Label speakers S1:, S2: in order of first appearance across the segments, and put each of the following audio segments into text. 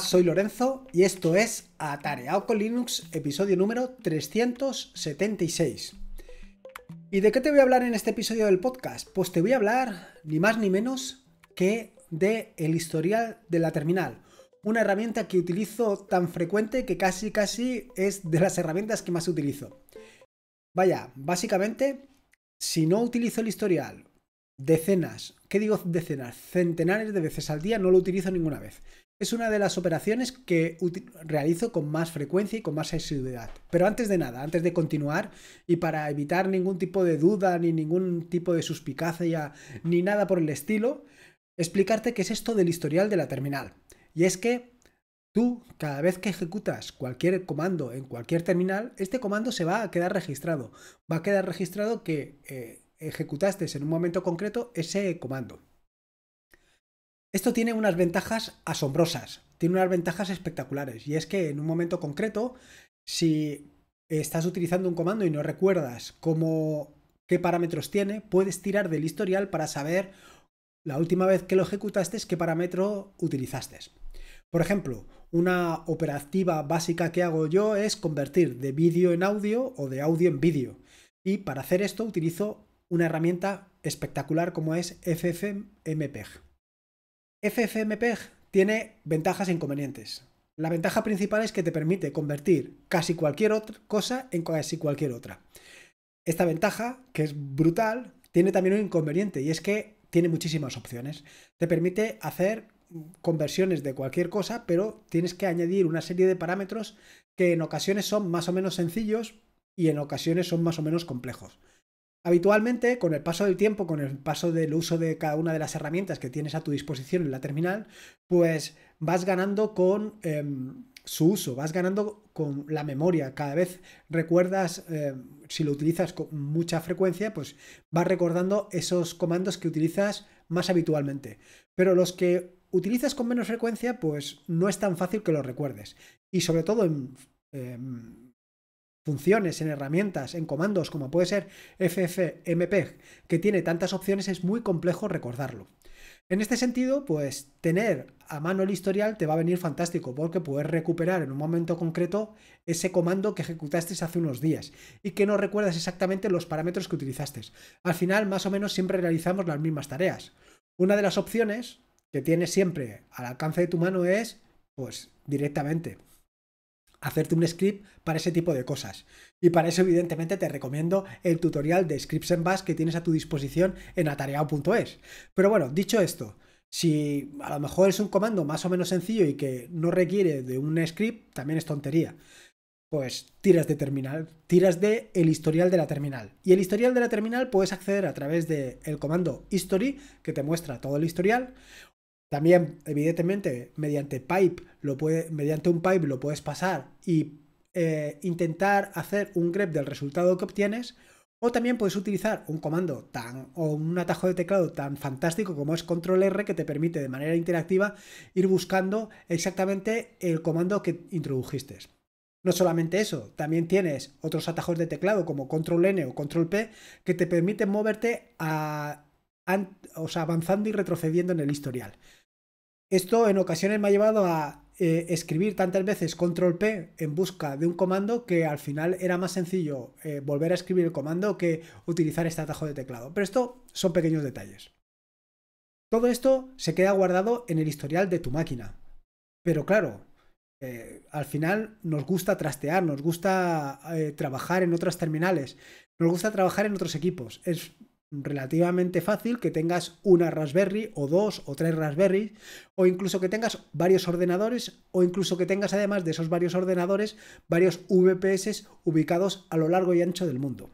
S1: soy Lorenzo y esto es Atareado con Linux, episodio número 376. ¿Y de qué te voy a hablar en este episodio del podcast? Pues te voy a hablar ni más ni menos que de el historial de la terminal, una herramienta que utilizo tan frecuente que casi casi es de las herramientas que más utilizo. Vaya, básicamente, si no utilizo el historial decenas, ¿qué digo decenas? Centenares de veces al día no lo utilizo ninguna vez. Es una de las operaciones que realizo con más frecuencia y con más asiduidad. Pero antes de nada, antes de continuar y para evitar ningún tipo de duda ni ningún tipo de suspicacia ni nada por el estilo, explicarte qué es esto del historial de la terminal. Y es que tú, cada vez que ejecutas cualquier comando en cualquier terminal, este comando se va a quedar registrado. Va a quedar registrado que eh, ejecutaste en un momento concreto ese comando. Esto tiene unas ventajas asombrosas, tiene unas ventajas espectaculares, y es que en un momento concreto, si estás utilizando un comando y no recuerdas cómo, qué parámetros tiene, puedes tirar del historial para saber la última vez que lo ejecutaste qué parámetro utilizaste. Por ejemplo, una operativa básica que hago yo es convertir de vídeo en audio o de audio en vídeo. Y para hacer esto utilizo una herramienta espectacular como es FFmpeg. FFmpeg tiene ventajas e inconvenientes. La ventaja principal es que te permite convertir casi cualquier otra cosa en casi cualquier otra. Esta ventaja, que es brutal, tiene también un inconveniente y es que tiene muchísimas opciones. Te permite hacer conversiones de cualquier cosa, pero tienes que añadir una serie de parámetros que en ocasiones son más o menos sencillos y en ocasiones son más o menos complejos. Habitualmente, con el paso del tiempo, con el paso del uso de cada una de las herramientas que tienes a tu disposición en la terminal, pues vas ganando con em, su uso, vas ganando con la memoria. Cada vez recuerdas, em, si lo utilizas con mucha frecuencia, pues vas recordando esos comandos que utilizas más habitualmente. Pero los que utilizas con menos frecuencia, pues no es tan fácil que los recuerdes. Y sobre todo en, em, funciones, en herramientas, en comandos, como puede ser FFmpeg, que tiene tantas opciones, es muy complejo recordarlo. En este sentido, pues tener a mano el historial te va a venir fantástico porque puedes recuperar en un momento concreto ese comando que ejecutaste hace unos días y que no recuerdas exactamente los parámetros que utilizaste. Al final, más o menos, siempre realizamos las mismas tareas. Una de las opciones que tienes siempre al alcance de tu mano es, pues, directamente hacerte un script para ese tipo de cosas. Y para eso, evidentemente, te recomiendo el tutorial de Scripts en Bash que tienes a tu disposición en atareado.es. Pero bueno, dicho esto, si a lo mejor es un comando más o menos sencillo y que no requiere de un script, también es tontería. Pues tiras de terminal, tiras de el historial de la terminal. Y el historial de la terminal puedes acceder a través del comando history, que te muestra todo el historial, también, evidentemente, mediante pipe lo mediante un pipe lo puedes pasar y eh, intentar hacer un grep del resultado que obtienes. O también puedes utilizar un comando tan o un atajo de teclado tan fantástico como es Control R que te permite de manera interactiva ir buscando exactamente el comando que introdujiste. No solamente eso, también tienes otros atajos de teclado como Control N o Control P que te permiten moverte avanzando y retrocediendo en el historial. Esto en ocasiones me ha llevado a eh, escribir tantas veces control P en busca de un comando que al final era más sencillo eh, volver a escribir el comando que utilizar este atajo de teclado. Pero esto son pequeños detalles. Todo esto se queda guardado en el historial de tu máquina. Pero claro, eh, al final nos gusta trastear, nos gusta trabajar en otras terminales, nos gusta trabajar en otros equipos. Es relativamente fácil que tengas una Raspberry o dos o tres Raspberry o incluso que tengas varios ordenadores o incluso que tengas además de esos varios ordenadores varios VPS ubicados a lo largo y ancho del mundo.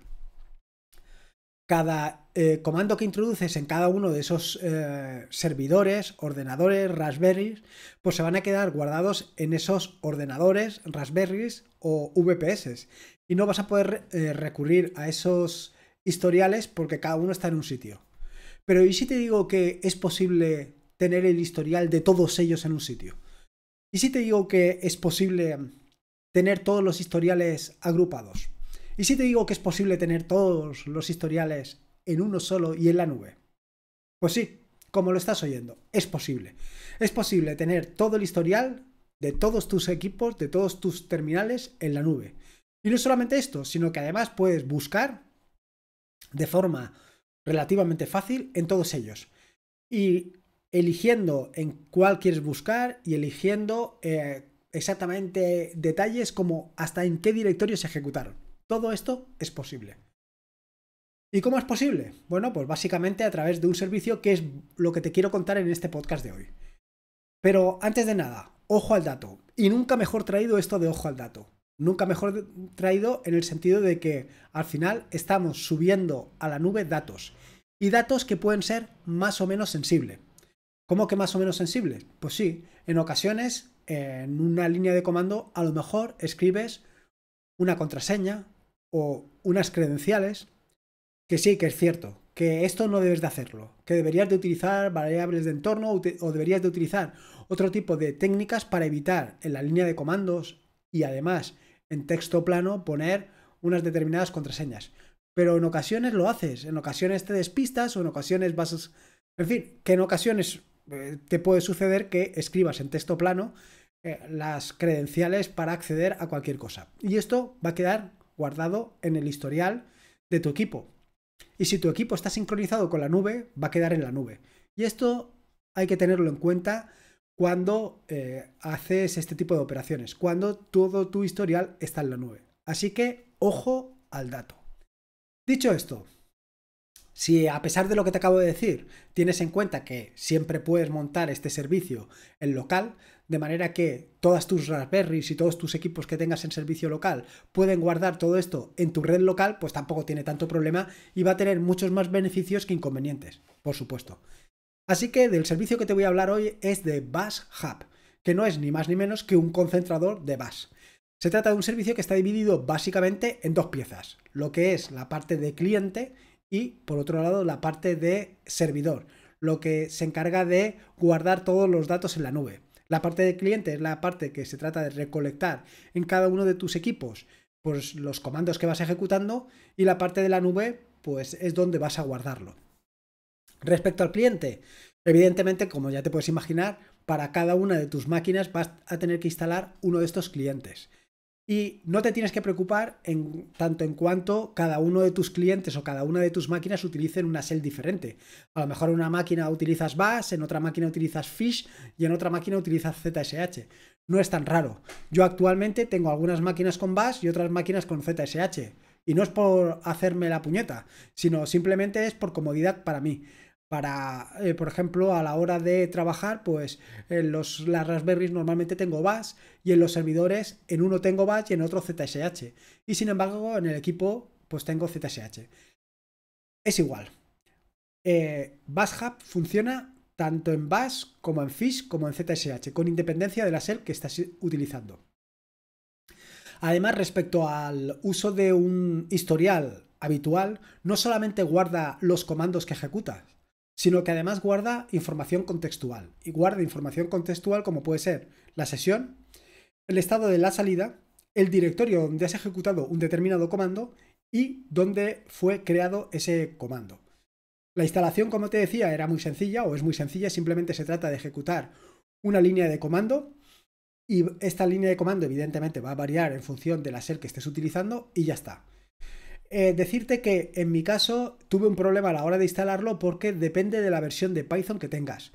S1: Cada eh, comando que introduces en cada uno de esos eh, servidores, ordenadores, raspberries, pues se van a quedar guardados en esos ordenadores, raspberries o VPS. Y no vas a poder eh, recurrir a esos historiales porque cada uno está en un sitio. Pero ¿y si te digo que es posible tener el historial de todos ellos en un sitio? ¿Y si te digo que es posible tener todos los historiales agrupados? ¿Y si te digo que es posible tener todos los historiales en uno solo y en la nube? Pues sí, como lo estás oyendo, es posible. Es posible tener todo el historial de todos tus equipos, de todos tus terminales en la nube. Y no solamente esto, sino que además puedes buscar de forma relativamente fácil en todos ellos. Y eligiendo en cuál quieres buscar y eligiendo eh, exactamente detalles como hasta en qué directorio se ejecutaron. Todo esto es posible. ¿Y cómo es posible? Bueno, pues básicamente a través de un servicio que es lo que te quiero contar en este podcast de hoy. Pero antes de nada, ojo al dato. Y nunca mejor traído esto de ojo al dato nunca mejor traído en el sentido de que al final estamos subiendo a la nube datos y datos que pueden ser más o menos sensibles. ¿Cómo que más o menos sensibles? Pues sí, en ocasiones en una línea de comando a lo mejor escribes una contraseña o unas credenciales que sí, que es cierto, que esto no debes de hacerlo, que deberías de utilizar variables de entorno o deberías de utilizar otro tipo de técnicas para evitar en la línea de comandos y además en texto plano poner unas determinadas contraseñas. Pero en ocasiones lo haces, en ocasiones te despistas o en ocasiones vas... En fin, que en ocasiones eh, te puede suceder que escribas en texto plano eh, las credenciales para acceder a cualquier cosa. Y esto va a quedar guardado en el historial de tu equipo. Y si tu equipo está sincronizado con la nube, va a quedar en la nube. Y esto hay que tenerlo en cuenta cuando eh, haces este tipo de operaciones, cuando todo tu historial está en la nube. Así que ojo al dato. Dicho esto, si a pesar de lo que te acabo de decir, tienes en cuenta que siempre puedes montar este servicio en local, de manera que todas tus Raspberries y todos tus equipos que tengas en servicio local pueden guardar todo esto en tu red local, pues tampoco tiene tanto problema y va a tener muchos más beneficios que inconvenientes, por supuesto. Así que del servicio que te voy a hablar hoy es de Bash Hub, que no es ni más ni menos que un concentrador de Bash. Se trata de un servicio que está dividido básicamente en dos piezas, lo que es la parte de cliente y por otro lado la parte de servidor, lo que se encarga de guardar todos los datos en la nube. La parte de cliente es la parte que se trata de recolectar en cada uno de tus equipos pues, los comandos que vas ejecutando y la parte de la nube pues es donde vas a guardarlo. Respecto al cliente, evidentemente, como ya te puedes imaginar, para cada una de tus máquinas vas a tener que instalar uno de estos clientes. Y no te tienes que preocupar en tanto en cuanto cada uno de tus clientes o cada una de tus máquinas utilicen una shell diferente. A lo mejor en una máquina utilizas Bash, en otra máquina utilizas Fish y en otra máquina utilizas ZSH. No es tan raro. Yo actualmente tengo algunas máquinas con Bash y otras máquinas con ZSH. Y no es por hacerme la puñeta, sino simplemente es por comodidad para mí para, eh, por ejemplo, a la hora de trabajar, pues en los, las Raspberries normalmente tengo Bash y en los servidores en uno tengo Bash y en otro ZSH. Y sin embargo, en el equipo, pues tengo ZSH. Es igual. Eh, funciona tanto en Bash como en Fish como en ZSH, con independencia de la shell que estás utilizando. Además, respecto al uso de un historial habitual, no solamente guarda los comandos que ejecutas, sino que además guarda información contextual. Y guarda información contextual como puede ser la sesión, el estado de la salida, el directorio donde has ejecutado un determinado comando y dónde fue creado ese comando. La instalación, como te decía, era muy sencilla o es muy sencilla, simplemente se trata de ejecutar una línea de comando y esta línea de comando evidentemente va a variar en función de la SER que estés utilizando y ya está. Eh, decirte que en mi caso tuve un problema a la hora de instalarlo porque depende de la versión de Python que tengas.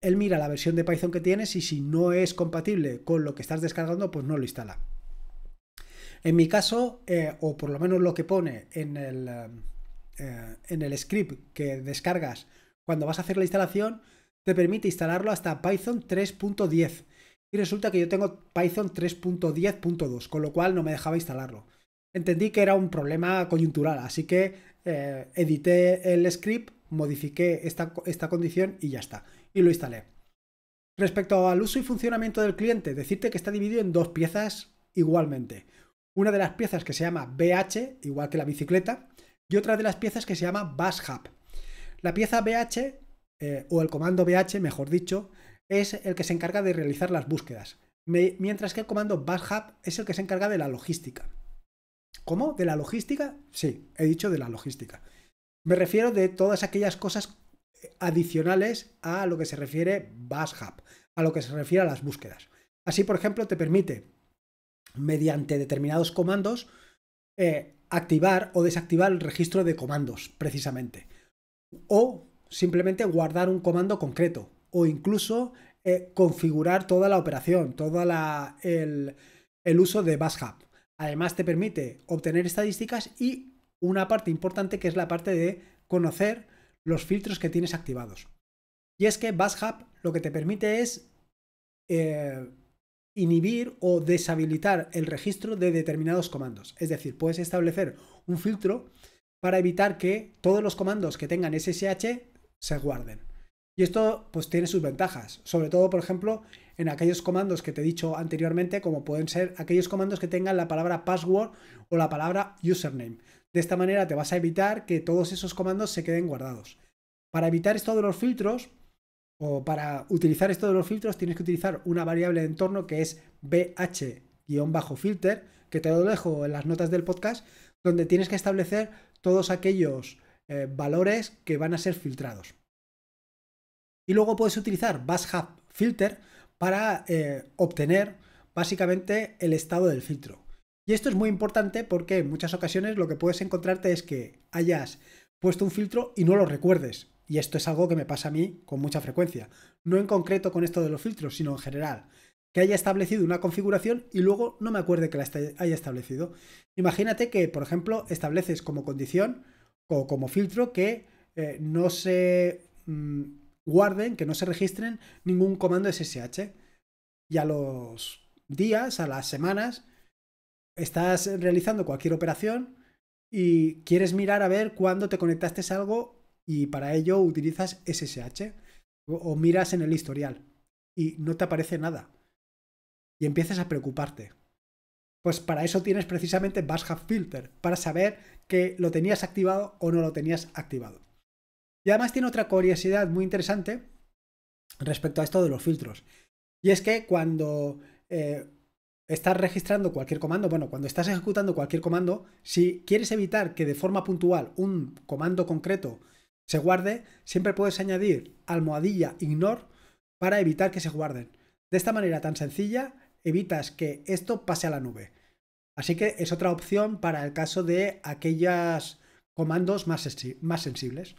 S1: Él mira la versión de Python que tienes y si no es compatible con lo que estás descargando, pues no lo instala. En mi caso, eh, o por lo menos lo que pone en el, eh, en el script que descargas cuando vas a hacer la instalación, te permite instalarlo hasta Python 3.10. Y resulta que yo tengo Python 3.10.2, con lo cual no me dejaba instalarlo entendí que era un problema coyuntural, así que eh, edité el script, modifiqué esta, esta condición y ya está, y lo instalé. Respecto al uso y funcionamiento del cliente, decirte que está dividido en dos piezas igualmente. Una de las piezas que se llama BH, igual que la bicicleta, y otra de las piezas que se llama Bus Hub. La pieza BH, eh, o el comando BH, mejor dicho, es el que se encarga de realizar las búsquedas, mientras que el comando Bus es el que se encarga de la logística. ¿Cómo? ¿De la logística? Sí, he dicho de la logística. Me refiero de todas aquellas cosas adicionales a lo que se refiere Bash a lo que se refiere a las búsquedas. Así, por ejemplo, te permite, mediante determinados comandos, eh, activar o desactivar el registro de comandos, precisamente. O simplemente guardar un comando concreto. O incluso eh, configurar toda la operación, todo el, el, uso de Bash Además te permite obtener estadísticas y una parte importante que es la parte de conocer los filtros que tienes activados. Y es que BuzzHub lo que te permite es eh, inhibir o deshabilitar el registro de determinados comandos. Es decir, puedes establecer un filtro para evitar que todos los comandos que tengan SSH se guarden. Y esto pues tiene sus ventajas, sobre todo por ejemplo en aquellos comandos que te he dicho anteriormente, como pueden ser aquellos comandos que tengan la palabra password o la palabra username. De esta manera te vas a evitar que todos esos comandos se queden guardados. Para evitar esto de los filtros, o para utilizar esto de los filtros, tienes que utilizar una variable de entorno que es bh-filter, que te lo dejo en las notas del podcast, donde tienes que establecer todos aquellos eh, valores que van a ser filtrados. Y luego puedes utilizar Hub Filter para eh, obtener básicamente el estado del filtro. Y esto es muy importante porque en muchas ocasiones lo que puedes encontrarte es que hayas puesto un filtro y no lo recuerdes. Y esto es algo que me pasa a mí con mucha frecuencia. No en concreto con esto de los filtros, sino en general. Que haya establecido una configuración y luego no me acuerde que la haya establecido. Imagínate que, por ejemplo, estableces como condición o como filtro que eh, no se... Mm, guarden, que no se registren ningún comando SSH. Y a los días, a las semanas, estás realizando cualquier operación y quieres mirar a ver cuándo te conectaste algo y para ello utilizas SSH o miras en el historial y no te aparece nada y empiezas a preocuparte. Pues para eso tienes precisamente Bash Filter, para saber que lo tenías activado o no lo tenías activado. Y además tiene otra curiosidad muy interesante respecto a esto de los filtros. Y es que cuando eh, estás registrando cualquier comando, bueno, cuando estás ejecutando cualquier comando, si quieres evitar que de forma puntual un comando concreto se guarde, siempre puedes añadir almohadilla ignore para evitar que se guarden. De esta manera tan sencilla, evitas que esto pase a la nube. Así que es otra opción para el caso de aquellos comandos más, sensibles.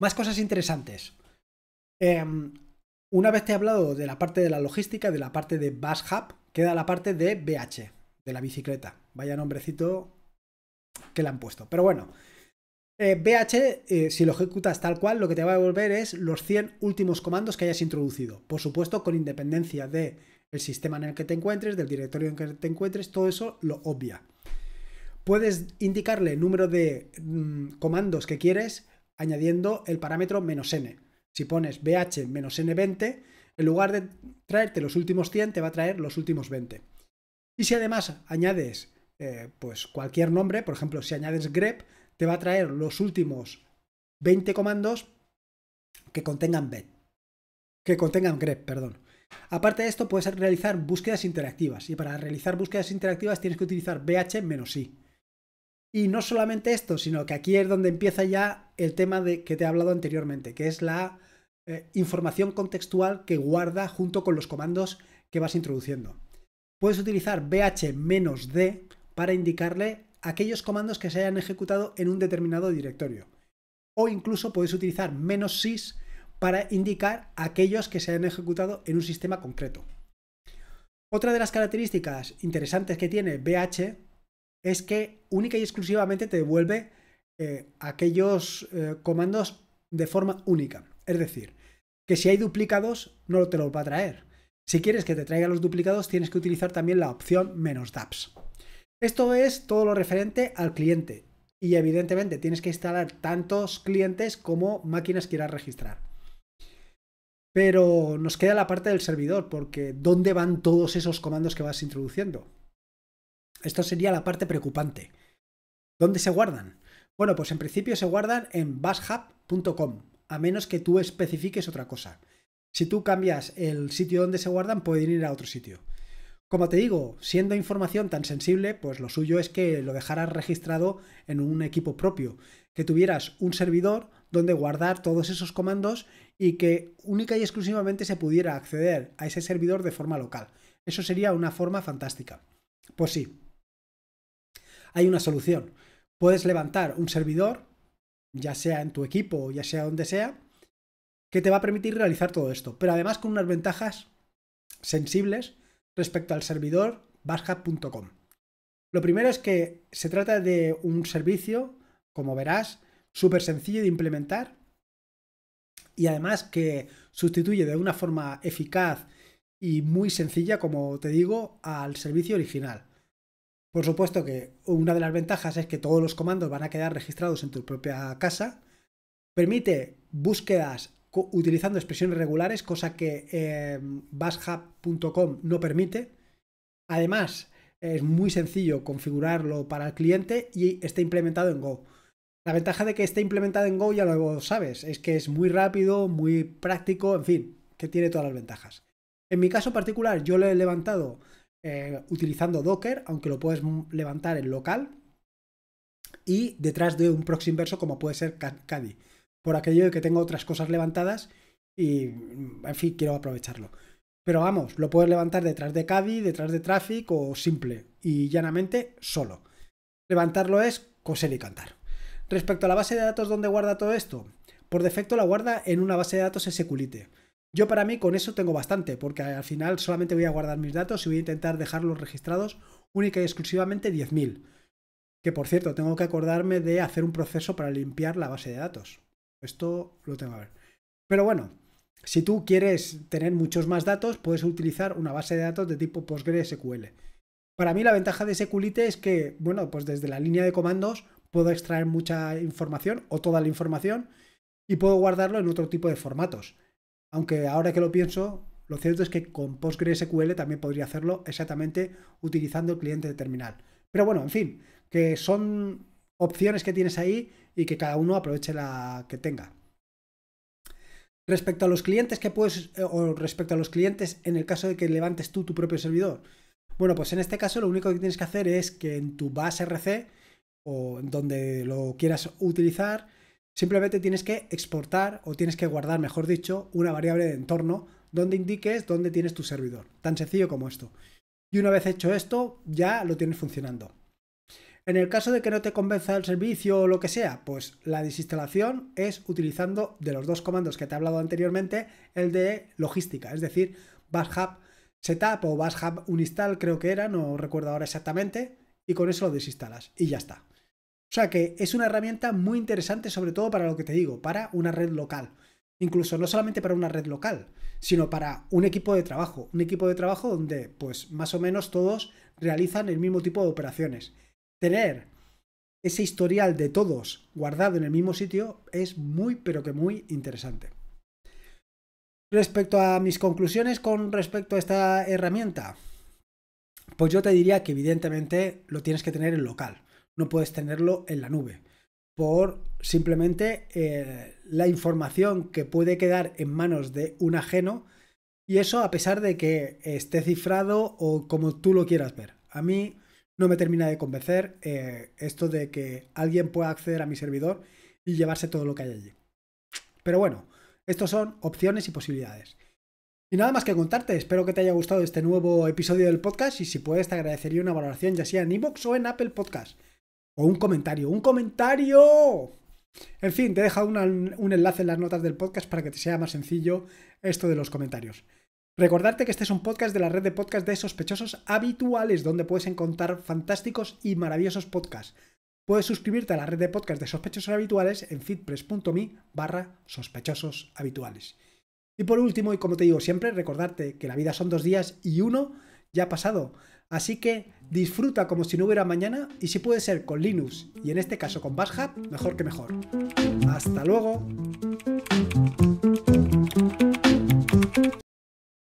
S1: Más cosas interesantes. Em, una vez te he hablado de la parte de la logística, de la parte de Bash Hub, queda la parte de BH, de la bicicleta. Vaya nombrecito que le han puesto. Pero bueno, BH, eh, eh, si lo ejecutas tal cual, lo que te va a devolver es los 100 últimos comandos que hayas introducido. Por supuesto, con independencia del sistema en el que te encuentres, del directorio en el que te encuentres, todo eso lo obvia. Puedes indicarle el número de mm, comandos que quieres añadiendo el parámetro menos "-n". Si pones bh menos "-n20", en lugar de traerte los últimos 100, te va a traer los últimos 20. Y si además añades eh, pues cualquier nombre, por ejemplo, si añades grep, te va a traer los últimos 20 comandos que contengan que contengan grep, perdón. Aparte de esto, puedes realizar búsquedas interactivas y para realizar búsquedas interactivas tienes que utilizar bh-i. Y no solamente esto, sino que aquí es donde empieza ya el tema de que te he hablado anteriormente, que es la eh, información contextual que guarda junto con los comandos que vas introduciendo. Puedes utilizar bh-d para indicarle aquellos comandos que se hayan ejecutado en un determinado directorio. O incluso puedes utilizar menos sys para indicar aquellos que se hayan ejecutado en un sistema concreto. Otra de las características interesantes que tiene BH es que única y exclusivamente te devuelve eh, aquellos eh, comandos de forma única. Es decir, que si hay duplicados, no te los va a traer. Si quieres que te traiga los duplicados, tienes que utilizar también la opción menos DAPS. Esto es todo lo referente al cliente. Y evidentemente tienes que instalar tantos clientes como máquinas quieras registrar. Pero nos queda la parte del servidor, porque ¿dónde van todos esos comandos que vas introduciendo? Esto sería la parte preocupante. ¿Dónde se guardan? Bueno, pues en principio se guardan en bashub.com, a menos que tú especifiques otra cosa. Si tú cambias el sitio donde se guardan, pueden ir a otro sitio. Como te digo, siendo información tan sensible, pues lo suyo es que lo dejaras registrado en un equipo propio, que tuvieras un servidor donde guardar todos esos comandos y que única y exclusivamente se pudiera acceder a ese servidor de forma local. Eso sería una forma fantástica. Pues sí, hay una solución. Puedes levantar un servidor, ya sea en tu equipo, o ya sea donde sea, que te va a permitir realizar todo esto, pero además con unas ventajas sensibles respecto al servidor bashat.com. Lo primero es que se trata de un servicio, como verás, súper sencillo de implementar y además que sustituye de una forma eficaz y muy sencilla, como te digo, al servicio original. Por supuesto que una de las ventajas es que todos los comandos van a quedar registrados en tu propia casa. Permite búsquedas utilizando expresiones regulares, cosa que eh, no permite. Además, es muy sencillo configurarlo para el cliente y está implementado en Go. La ventaja de que esté implementado en Go ya lo sabes, es que es muy rápido, muy práctico, en fin, que tiene todas las ventajas. En mi caso particular, yo lo he levantado eh, utilizando Docker, aunque lo puedes levantar en local y detrás de un proxy inverso como puede ser Caddy, por aquello de que tengo otras cosas levantadas y, mm, en fin, quiero aprovecharlo. Pero vamos, lo puedes levantar detrás de Caddy, detrás de Traffic o simple y llanamente solo. Levantarlo es coser y cantar. Respecto a la base de datos donde guarda todo esto, por defecto la guarda en una base de datos SQLite. Yo para mí con eso tengo bastante, porque al final solamente voy a guardar mis datos y voy a intentar dejarlos registrados única y exclusivamente 10.000. Que por cierto, tengo que acordarme de hacer un proceso para limpiar la base de datos. Esto lo tengo que ver. Pero bueno, si tú quieres tener muchos más datos, puedes utilizar una base de datos de tipo PostgreSQL. Para mí la ventaja de SQLite es que, bueno, pues desde la línea de comandos puedo extraer mucha información o toda la información y puedo guardarlo en otro tipo de formatos. Aunque ahora que lo pienso, lo cierto es que con PostgreSQL también podría hacerlo exactamente utilizando el cliente de terminal. Pero bueno, en fin, que son opciones que tienes ahí y que cada uno aproveche la que tenga. Respecto a los clientes que puedes, eh, o respecto a los clientes en el caso de que levantes tú tu propio servidor. Bueno, pues en este caso lo único que tienes que hacer es que en tu base RC o donde lo quieras utilizar, Simplemente tienes que exportar o tienes que guardar, mejor dicho, una variable de entorno donde indiques dónde tienes tu servidor. Tan sencillo como esto. Y una vez hecho esto, ya lo tienes funcionando. En el caso de que no te convenza el servicio o lo que sea, pues la desinstalación es utilizando de los dos comandos que te he hablado anteriormente, el de logística, es decir, bash setup o bash uninstall creo que era, no recuerdo ahora exactamente, y con eso lo desinstalas y ya está. O sea que es una herramienta muy interesante, sobre todo para lo que te digo, para una red local. Incluso no solamente para una red local, sino para un equipo de trabajo. Un equipo de trabajo donde, pues, más o menos todos realizan el mismo tipo de operaciones. Tener ese historial de todos guardado en el mismo sitio es muy, pero que muy interesante. Respecto a mis conclusiones con respecto a esta herramienta, pues yo te diría que evidentemente lo tienes que tener en local no puedes tenerlo en la nube. Por simplemente eh, la información que puede quedar en manos de un ajeno y eso a pesar de que esté cifrado o como tú lo quieras ver. A mí no me termina de convencer eh, esto de que alguien pueda acceder a mi servidor y llevarse todo lo que hay allí. Pero bueno, estos son opciones y posibilidades. Y nada más que contarte, espero que te haya gustado este nuevo episodio del podcast y si puedes te agradecería una valoración ya sea en iVoox o en Apple Podcast. O un comentario. ¡Un comentario! En fin, te he dejado un enlace en las notas del podcast para que te sea más sencillo esto de los comentarios. Recordarte que este es un podcast de la red de podcast de sospechosos habituales, donde puedes encontrar fantásticos y maravillosos podcasts. Puedes suscribirte a la red de podcast de sospechosos habituales en fitpress.me barra sospechosos habituales. Y por último, y como te digo siempre, recordarte que la vida son dos días y uno ya ha pasado. Así que disfruta como si no hubiera mañana y si puede ser con Linux y en este caso con Bash mejor que mejor. Hasta luego.